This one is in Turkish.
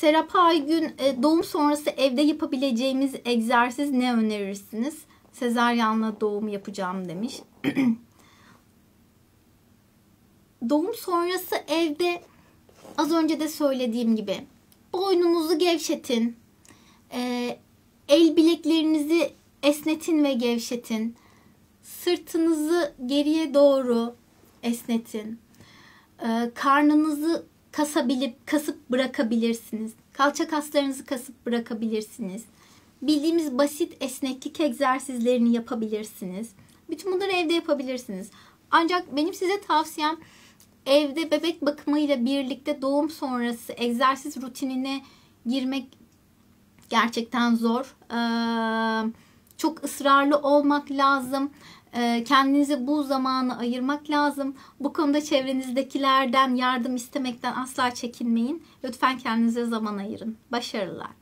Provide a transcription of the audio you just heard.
Serap Aygün e, doğum sonrası evde yapabileceğimiz egzersiz ne önerirsiniz? Sezaryanla doğum yapacağım demiş. doğum sonrası evde az önce de söylediğim gibi boynunuzu gevşetin. E, el bileklerinizi esnetin ve gevşetin. Sırtınızı geriye doğru esnetin. E, karnınızı kasabilip kasıp bırakabilirsiniz. Kalça kaslarınızı kasıp bırakabilirsiniz. Bildiğimiz basit esneklik egzersizlerini yapabilirsiniz. Bütün bunları evde yapabilirsiniz. Ancak benim size tavsiyem evde bebek bakımıyla birlikte doğum sonrası egzersiz rutinine girmek gerçekten zor. Ee, çok ısrarlı olmak lazım. Ee, kendinize bu zamanı ayırmak lazım. Bu konuda çevrenizdekilerden yardım istemekten asla çekinmeyin. Lütfen kendinize zaman ayırın. Başarılar.